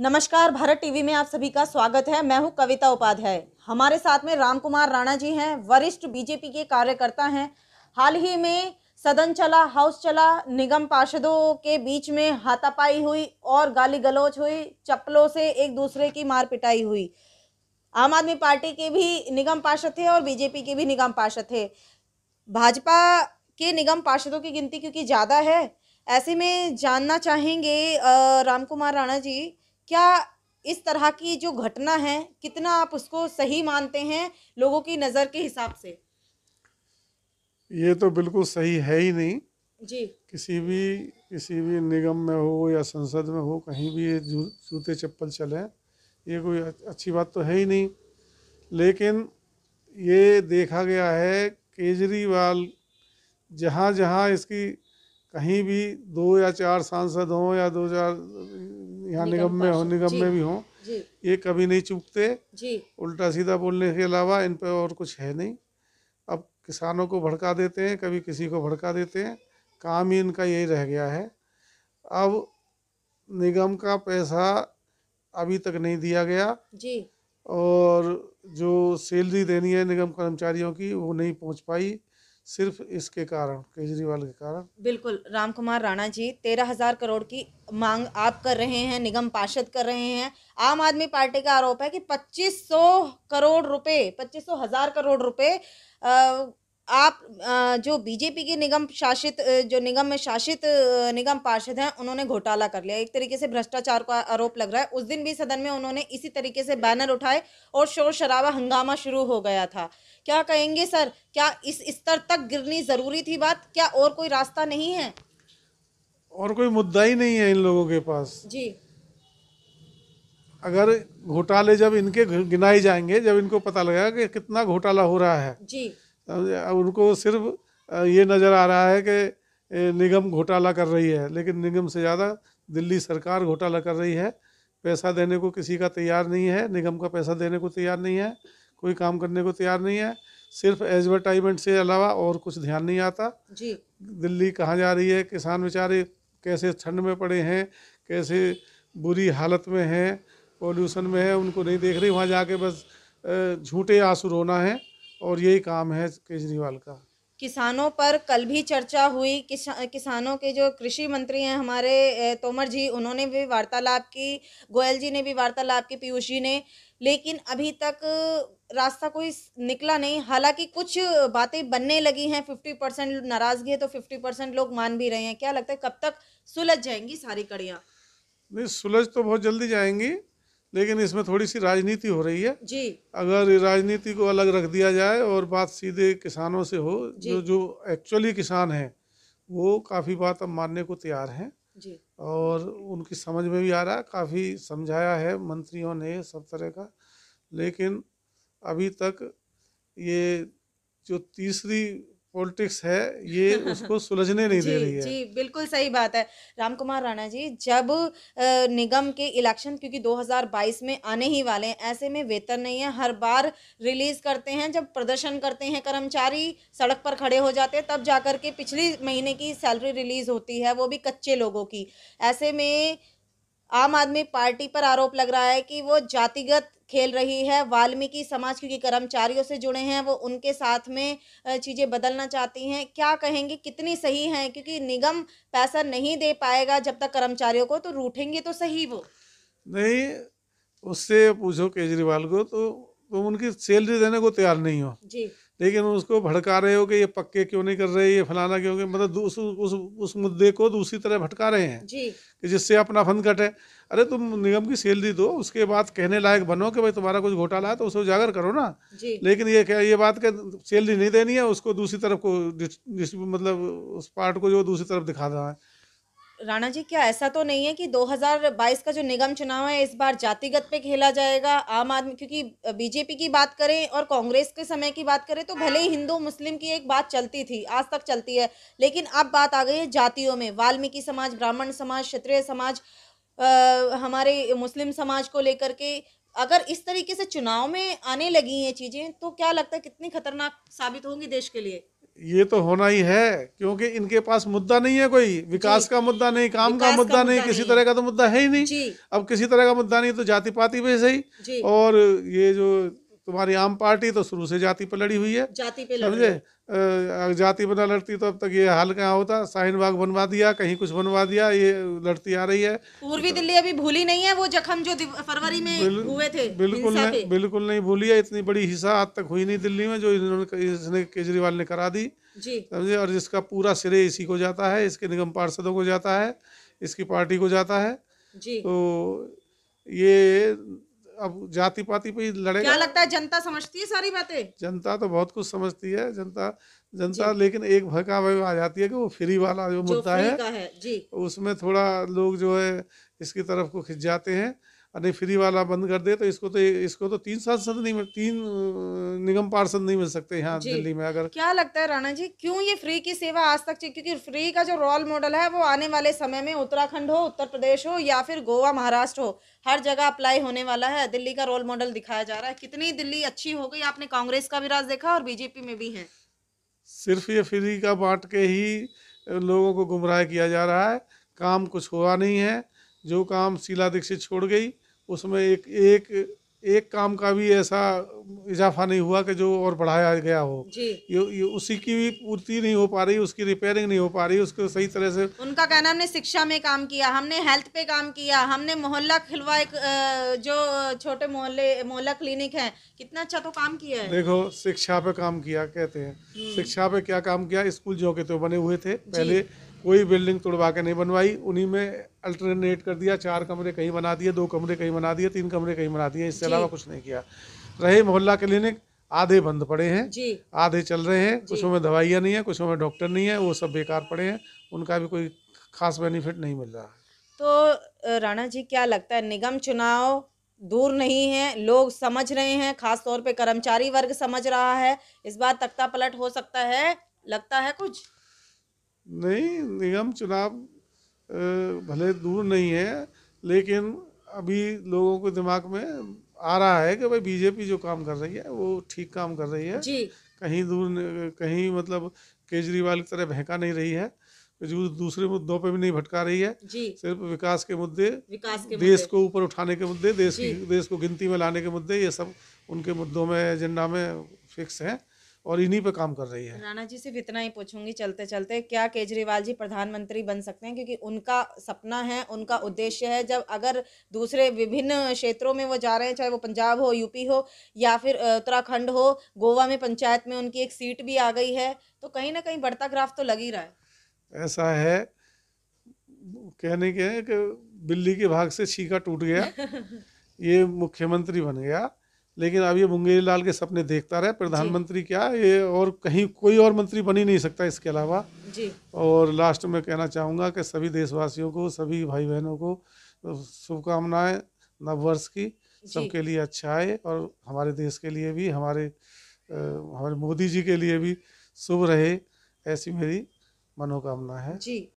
नमस्कार भारत टीवी में आप सभी का स्वागत है मैं हूं कविता उपाध्याय हमारे साथ में राम कुमार राणा जी हैं वरिष्ठ बीजेपी के कार्यकर्ता हैं हाल ही में सदन चला हाउस चला निगम पार्षदों के बीच में हाथापाई हुई और गाली गलौज हुई चप्पलों से एक दूसरे की मार पिटाई हुई आम आदमी पार्टी के भी निगम पार्षद थे और बीजेपी के भी निगम पार्षद थे भाजपा के निगम पार्षदों की गिनती क्योंकि ज़्यादा है ऐसे में जानना चाहेंगे राम कुमार राणा जी क्या इस तरह की जो घटना है कितना आप उसको सही मानते हैं लोगों की नज़र के हिसाब से ये तो बिल्कुल सही है ही नहीं जी किसी भी किसी भी निगम में हो या संसद में हो कहीं भी ये जूते चप्पल चले ये कोई अच्छी बात तो है ही नहीं लेकिन ये देखा गया है केजरीवाल जहाँ जहाँ इसकी कहीं भी दो या चार सांसद हों या दो चार यहाँ निगम में हो निगम में भी हो ये कभी नहीं चूकते उल्टा सीधा बोलने के अलावा इन पर और कुछ है नहीं अब किसानों को भड़का देते हैं कभी किसी को भड़का देते हैं काम ही इनका यही रह गया है अब निगम का पैसा अभी तक नहीं दिया गया जी और जो सैलरी देनी है निगम कर्मचारियों की वो नहीं पहुंच पाई सिर्फ इसके कारण केजरीवाल के कारण बिल्कुल राम कुमार राणा जी तेरह हजार करोड़ की मांग आप कर रहे हैं निगम पार्षद कर रहे हैं आम आदमी पार्टी का आरोप है कि पच्चीस सौ करोड़ रुपए पच्चीस सौ हजार करोड़ रुपए आप जो बीजेपी के निगम शासित जो निगम में शासित निगम पार्षद हैं उन्होंने घोटाला कर लिया एक तरीके से भ्रष्टाचार का आरोप लग रहा है उस दिन भी सदन में उन्होंने इसी तरीके से बैनर उठाए और शोर शराबा हंगामा शुरू हो गया था क्या कहेंगे सर क्या इस स्तर तक गिरनी ज़रूरी थी बात क्या और कोई रास्ता नहीं है और कोई मुद्दा ही नहीं है इन लोगों के पास जी अगर घोटाले जब इनके गिनाए जाएंगे जब इनको पता लगेगा कि कितना घोटाला हो रहा है जी उनको सिर्फ ये नज़र आ रहा है कि निगम घोटाला कर रही है लेकिन निगम से ज़्यादा दिल्ली सरकार घोटाला कर रही है पैसा देने को किसी का तैयार नहीं है निगम का पैसा देने को तैयार नहीं है कोई काम करने को तैयार नहीं है सिर्फ एडवर्टाइजमेंट से अलावा और कुछ ध्यान नहीं आता जी दिल्ली कहाँ जा रही है किसान बेचारे कैसे ठंड में पड़े हैं कैसे बुरी हालत में हैं पॉल्यूशन में है उनको नहीं देख रही वहाँ जाके बस झूठे आंसू रोना है और यही काम है केजरीवाल का किसानों पर कल भी चर्चा हुई किसा, किसानों के जो कृषि मंत्री हैं हमारे तोमर जी उन्होंने भी वार्तालाप की गोयल जी ने भी वार्तालाप की पीयूष जी ने लेकिन अभी तक रास्ता कोई निकला नहीं हालांकि कुछ बातें बनने लगी हैं फिफ्टी परसेंट नाराजगी है तो फिफ्टी परसेंट लोग मान भी रहे हैं क्या लगता है कब तक सुलझ जाएंगी सारी कड़ियाँ नहीं सुलझ तो बहुत जल्दी जाएंगी लेकिन इसमें थोड़ी सी राजनीति हो रही है जी अगर राजनीति को अलग रख दिया जाए और बात सीधे किसानों से हो जो जो एक्चुअली किसान हैं वो काफ़ी बात अब मानने को तैयार हैं और उनकी समझ में भी आ रहा है काफ़ी समझाया है मंत्रियों ने सब तरह का लेकिन अभी तक ये जो तीसरी पॉलिटिक्स है ये उसको सुलझने नहीं दे रही है जी बिल्कुल सही बात है राम कुमार राणा जी जब निगम के इलेक्शन क्योंकि 2022 में आने ही वाले हैं ऐसे में वेतन नहीं है हर बार रिलीज करते हैं जब प्रदर्शन करते हैं कर्मचारी सड़क पर खड़े हो जाते हैं तब जाकर के पिछले महीने की सैलरी रिलीज होती है वो भी कच्चे लोगों की ऐसे में आम आदमी पार्टी पर आरोप लग रहा है कि वो जातिगत खेल रही है वाल्मीकि समाज क्योंकि कर्मचारियों से जुड़े हैं वो उनके साथ में चीज़ें बदलना चाहती हैं क्या कहेंगे कितनी सही हैं क्योंकि निगम पैसा नहीं दे पाएगा जब तक कर्मचारियों को तो रूठेंगे तो सही वो नहीं उससे पूछो केजरीवाल को तो तुम तो उनकी सैलरी देने को तैयार नहीं हो जी लेकिन उसको भड़का रहे हो कि ये पक्के क्यों नहीं कर रहे ये फलाना क्यों मतलब उस उस उस मुद्दे को दूसरी तरह भटका रहे हैं कि जिससे अपना फंद कटे अरे तुम निगम की सैलरी दो उसके बाद कहने लायक बनो कि भाई तुम्हारा कुछ घोटाला है तो उसे उजागर करो ना लेकिन ये क्या ये बात क्या सैलरी नहीं देनी है उसको दूसरी तरफ को मतलब उस पार्ट को जो दूसरी तरफ दिखा रहा है राणा जी क्या ऐसा तो नहीं है कि 2022 का जो निगम चुनाव है इस बार जातिगत पे खेला जाएगा आम आदमी क्योंकि बीजेपी की बात करें और कांग्रेस के समय की बात करें तो भले ही हिंदू मुस्लिम की एक बात चलती थी आज तक चलती है लेकिन अब बात आ गई है जातियों में वाल्मीकि समाज ब्राह्मण समाज क्षत्रिय समाज आ, हमारे मुस्लिम समाज को लेकर के अगर इस तरीके से चुनाव में आने लगी ये चीज़ें तो क्या लगता है कितनी खतरनाक साबित होंगी देश के लिए ये तो होना ही है क्योंकि इनके पास मुद्दा नहीं है कोई विकास का मुद्दा नहीं काम का मुद्दा नहीं किसी तरह का तो मुद्दा है ही नहीं अब किसी तरह का मुद्दा नहीं तो जाति पाति भी सही और ये जो तुम्हारी आम पार्टी तो शुरू से जाति पर लड़ी हुई है जाति समझे जाति पर ना लड़ती तो अब तक ये हाल क्या होता साइन बाग बनवा दिया कहीं कुछ बनवा दिया ये लड़ती आ रही है पूर्वी दिल्ली अभी भूली नहीं है वो जख्म जो फरवरी में हुए थे बिल्कुल नहीं बिल्कुल नहीं भूली है इतनी बड़ी हिस्सा आज तक हुई नहीं दिल्ली में जो इन्होंने केजरीवाल ने करा दी समझे और जिसका पूरा श्रेय इसी को जाता है इसके निगम पार्षदों को जाता है इसकी पार्टी को जाता है तो ये अब जाति पाति पे लड़ेगा क्या लगता है जनता समझती है सारी बातें जनता तो बहुत कुछ समझती है जनता जनता लेकिन एक भड़का भाई आ जाती है कि वो फ्री वाला जो, जो मुद्दा है, है जी। उसमें थोड़ा लोग जो है इसकी तरफ को खिंच जाते हैं अरे फ्री वाला बंद कर दे तो इसको तो इसको तो तीन सांसद नहीं मिल तीन निगम पार्षद नहीं मिल सकते यहाँ दिल्ली में अगर क्या लगता है राणा जी क्यों ये फ्री की सेवा आज तक क्योंकि फ्री का जो रोल मॉडल है वो आने वाले समय में उत्तराखंड हो उत्तर प्रदेश हो या फिर गोवा महाराष्ट्र हो हर जगह अप्लाई होने वाला है दिल्ली का रोल मॉडल दिखाया जा रहा है कितनी दिल्ली अच्छी हो गई आपने कांग्रेस का भी राज देखा और बीजेपी में भी है सिर्फ ये फ्री का बांट के ही लोगों को गुमराह किया जा रहा है काम कुछ हुआ नहीं है जो काम शीला दीक्षित छोड़ गई उसमें एक एक एक काम का भी ऐसा इजाफा नहीं हुआ कि जो और बढ़ाया गया हो यो, यो, उसी की भी पूर्ति नहीं हो पा रही उसकी रिपेयरिंग नहीं हो पा रही उसको सही तरह से उनका कहना हमने शिक्षा में काम किया हमने हेल्थ पे काम किया हमने मोहल्ला खिलवा एक जो छोटे मोहल्ले मोहल्ला क्लिनिक है कितना अच्छा तो काम किया है देखो शिक्षा पे काम किया कहते हैं हम्म। शिक्षा पे क्या काम किया स्कूल जो के तो बने हुए थे पहले कोई बिल्डिंग तुड़वा के नहीं बनवाई उन्हीं में अल्टरनेट कर दिया चार कमरे कहीं बना दिए दो कमरे कहीं बना दिए तीन कमरे कहीं बना दिए इससे अलावा कुछ नहीं किया रहे मोहल्ला क्लिनिक आधे बंद पड़े हैं आधे चल रहे हैं कुछ में दवाइयाँ नहीं है कुछ में डॉक्टर नहीं है वो सब बेकार पड़े हैं उनका भी कोई खास बेनिफिट नहीं मिल रहा तो राणा जी क्या लगता है निगम चुनाव दूर नहीं है लोग समझ रहे हैं खास तौर पे कर्मचारी वर्ग समझ रहा है इस बार तख्ता पलट हो सकता है लगता है कुछ नहीं निगम चुनाव भले दूर नहीं है लेकिन अभी लोगों के दिमाग में आ रहा है कि भाई बीजेपी जो काम कर रही है वो ठीक काम कर रही है जी। कहीं दूर कहीं मतलब केजरीवाल की तरह भहका नहीं रही है दूसरे मुद्दों पे भी नहीं भटका रही है सिर्फ विकास के मुद्दे विकास के देश मुद्दे। को ऊपर उठाने के मुद्दे देश देश को गिनती में लाने के मुद्दे ये सब उनके मुद्दों में एजेंडा में फिक्स है और इन्हीं पे काम कर रही है राणा जी सिर्फ इतना ही पूछूंगी चलते चलते क्या केजरीवाल जी प्रधानमंत्री बन सकते हैं क्योंकि उनका सपना है उनका उद्देश्य है जब अगर दूसरे विभिन्न क्षेत्रों में वो जा रहे हैं चाहे वो पंजाब हो यूपी हो या फिर उत्तराखंड हो गोवा में पंचायत में उनकी एक सीट भी आ गई है तो कहीं ना कहीं बढ़ता ग्राफ तो लग ही रहा है ऐसा है कहने के कि बिल्ली के भाग से छीका टूट गया ये मुख्यमंत्री बन गया लेकिन अब ये मुंगेरी लाल के सपने देखता रहे प्रधानमंत्री क्या ये और कहीं कोई और मंत्री बन ही नहीं सकता इसके अलावा और लास्ट में कहना चाहूँगा कि सभी देशवासियों को सभी भाई बहनों को तो शुभकामनाएं नववर्ष की सबके लिए अच्छा आए और हमारे देश के लिए भी हमारे हमारे मोदी जी के लिए भी शुभ रहे ऐसी मेरी मनोकामना है जी